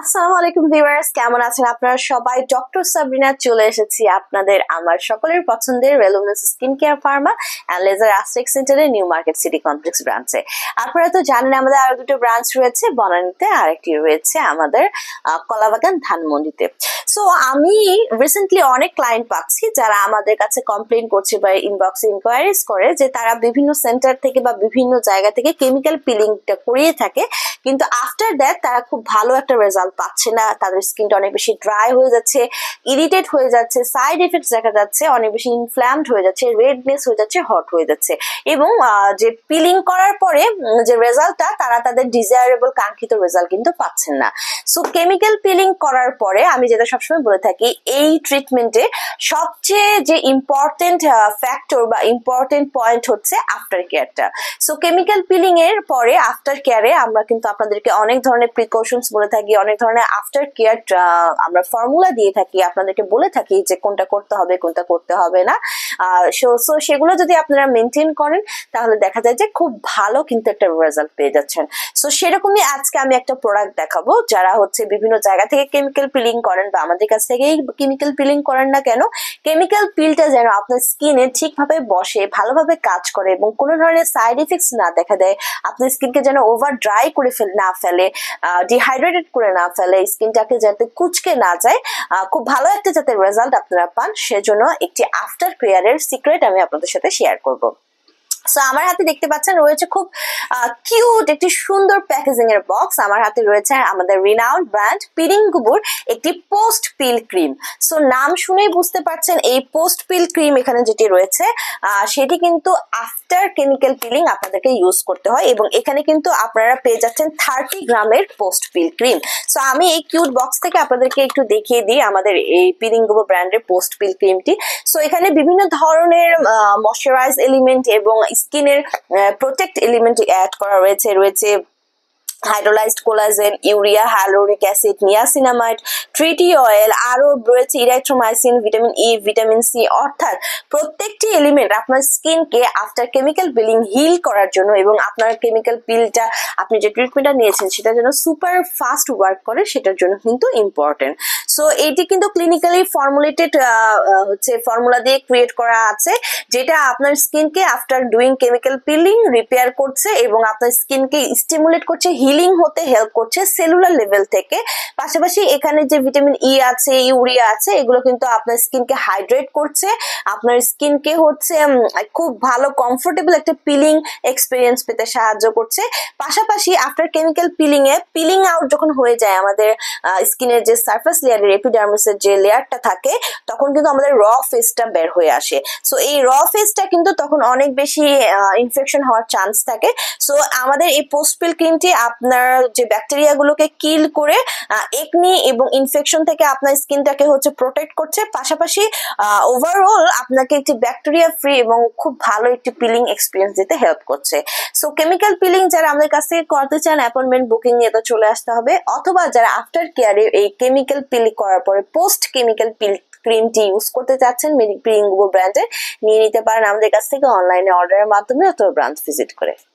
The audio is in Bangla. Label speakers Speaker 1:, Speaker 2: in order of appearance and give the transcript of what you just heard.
Speaker 1: আসসালামু আলাইকুম ভিউয়ার্স কেমন আছেন আপনারা সবাই ডক্টর সাবরিনা চলে এসেছি আপনাদের আমার সকলের পছন্দের Relumens skin care pharma and laser aesthetic সেন্টারের নিউ মার্কেট সিটি কমপ্লেক্স ব্রাঞ্চে আপনারা তো জানেন আমাদের আরো দুটো ব্রাঞ্চ রয়েছে বনানীতে আরেকটি রয়েছে আমাদের কলাবাগান ধানমন্ডিতে সো আমি রিসেন্টলি অনেক ক্লায়েন্ট পাচ্ছি যারা আমাদের কাছে কমপ্লেন করছে বা ইনবক্স ইনকোয়ারিজ করে যে তারা বিভিন্ন সেন্টার থেকে বা বিভিন্ন জায়গা থেকে কেমিক্যাল পিলিংটা করিয়ে থাকে কিন্তু আফটার দ্যাট তারা খুব ভালো একটা রেজাল্ট পাচ্ছে না তাদের স্কিনটা অনেক বেশি ড্রাই হয়ে যাচ্ছে ইরিটেট হয়ে যাচ্ছে সাইড এফেক্টস দেখা যাচ্ছে অনেক বেশি ইনফ্ল্যামড হয়ে যাচ্ছে রেডনেস হয়ে যাচ্ছে হট হয়ে যাচ্ছে এবং যে পিলিং করার পরে যে রেজাল্টটা তারা তাদের ডিজায়ারেবল কাঙ্ক্ষিত রেজাল্ট কিন্তু পাচ্ছেন না সো কেমিক্যাল পিলিং করার পরে আমি যেটা সবসময় বলে থাকি এই ট্রিটমেন্টে সবচেয়ে যে ইম্পর্টেন্ট ফ্যাক্টর বা ইম্পর্টেন্ট পয়েন্ট হচ্ছে আফটার কেয়ারটা সো কেমিক্যাল পিলিং এর পরে আফটার কেয়ারে আমরা কিন্তু আপনাদেরকে অনেক ধরনের প্রিকশনস বলে থাকি অনেক ধরনের আফটার কেয়ার আমরা ফর্মুলা দিয়ে থাকি আপনাদেরকে বলে থাকি যে কোনটা করতে হবে কোনটা করতে হবে না সো সেগুলো যদি আপনারা মেনটেন করেন তাহলে দেখা যায় যে খুব ভালো কিন্তু একটা রেজাল্ট পেয়ে যাচ্ছেন সো সেরকমই আজকে আমি একটা প্রোডাক্ট দেখাবো যারা হচ্ছে বিভিন্ন জায়গা থেকে কেমিক্যাল পিলিং করেন বা আমাদের কাছ থেকেই কেমিক্যাল পিলিং করেন না কেন কেমিক্যাল পিলটা যেন আপনার স্কিনে ঠিকভাবে বসে ভালোভাবে কাজ করে এবং কোনো ধরনের সাইড ইফেক্টস না দেখা দেয় আপনার স্কিনকে যেন ওভার ড্রাই করে ফেলে না ফেলে ডিহাইড্রেটেড করে না ফেলে স্কিনটাকে যাতে কুচকে না যায় খুব ভালো একটা যাতে রেজাল্ট আপনারা পান সেজন্য একটি আফটার ক্রিয়ারের সিক্রেট আমি আপনাদের সাথে শেয়ার করবো সো আমার হাতে দেখতে পাচ্ছেন রয়েছে খুব কিউট একটি সুন্দর প্যাকেজিং এর বক্স আমার হাতে রয়েছে আমাদের রিনাউন্ড ব্র্যান্ড পিরিঙ্গুবুর একটি পোস্ট পিল ক্রিম সো নাম শুনেই বুঝতে পারছেন এই পোস্ট পিল ক্রিম এখানে যেটি রয়েছে সেটি কিন্তু আফটার কেমিক্যাল পিলিং আপনাদেরকে ইউজ করতে হয় এবং এখানে কিন্তু আপনারা পেয়ে যাচ্ছেন থার্টি গ্রামের পোস্ট পিল ক্রিম সো আমি এই কিউট বক্স থেকে আপনাদেরকে একটু দেখিয়ে দিই আমাদের এই পিরিঙ্গুবু ব্র্যান্ডের পোস্ট পিল ক্রিমটি সো এখানে বিভিন্ন ধরনের মশ্চারাইজ এলিমেন্ট এবং স্কিনের প্রোটেক্ট এলিমেন্ট অ্যাড করা রয়েছে রয়েছে hydrolyzed collagen urea hyaluronic acid niacinamide tea tree oil আরও রয়েছে erythromycin vitamin E vitamin C অর্থাৎ প্রত্যেকটি এলিমেন্ট আপনার স্কিনকে আফটার কেমিক্যাল বিলিং হিল করার জন্য এবং আপনার কেমিক্যাল বিলটা আপনি যে ট্রিটমেন্টটা নিয়েছেন সেটা যেন সুপার ফাস্ট ওয়ার্ক করে সেটার জন্য কিন্তু ইম্পর্টেন্ট সো এটি কিন্তু ক্লিনিক্যালি ফর্মুলেটেড হচ্ছে ফর্মুলা দিয়ে ক্রিয়েট করা আছে যেটা আপনার স্কিনকে after doing chemical peeling repair করছে এবং আপনার স্কিনকে স্টিমুলেট করছে হিল হিলিং হতে হেল্প করছে সেলুলার লেভেল থেকে পাশাপাশি এখানে যে ভিটামিন ই e আছে ইউরিয়া আছে এগুলো কিন্তু আপনার স্কিনকে হাইড্রেট করছে আপনার স্কিনকে হচ্ছে খুব ভালো কমফোর্টেবল একটা পিলিং এক্সপিরিয়েন্স পেতে সাহায্য করছে পাশাপাশি আফটার কেমিক্যাল পিলিং এ পিলিং আউট যখন হয়ে যায় আমাদের স্কিনের যে সার্ফেস লেয়ারের এপিডার্মিসের যে লেয়ারটা থাকে তখন কিন্তু আমাদের র ফেসটা বের হয়ে আসে সো এই র ফেসটা কিন্তু তখন অনেক বেশি ইনফেকশন হওয়ার চান্স থাকে সো আমাদের এই পোস্ট পিল ক্রিমটি আপনার যে ব্যাকটেরিয়াগুলোকে কিল করে একনি এবং ইনফেকশন থেকে আপনার স্কিনটাকে হচ্ছে প্রোটেক্ট করছে পাশাপাশি ওভারঅল আপনাকে একটি ব্যাকটেরিয়া ফ্রি এবং খুব ভালো একটি পিলিং এক্সপিরিয়েন্স দিতে হেল্প করছে সো কেমিক্যাল পিলিং যারা আমাদের কাছ থেকে করতে চান অ্যাপয়েন্টমেন্ট বুকিং নিয়ে তো চলে আসতে হবে অথবা যারা আফটার কেয়ারে এই কেমিক্যাল পিল করার পরে পোস্ট কেমিক্যাল পিল ক্রিমটি ইউজ করতে চাচ্ছেন মেডিক্রিম ব্র্যান্ডে নিয়ে নিতে পারেন আমাদের কাছ থেকে অনলাইনে অর্ডারের মাধ্যমে অথবা ব্রাঞ্চ ভিজিট করে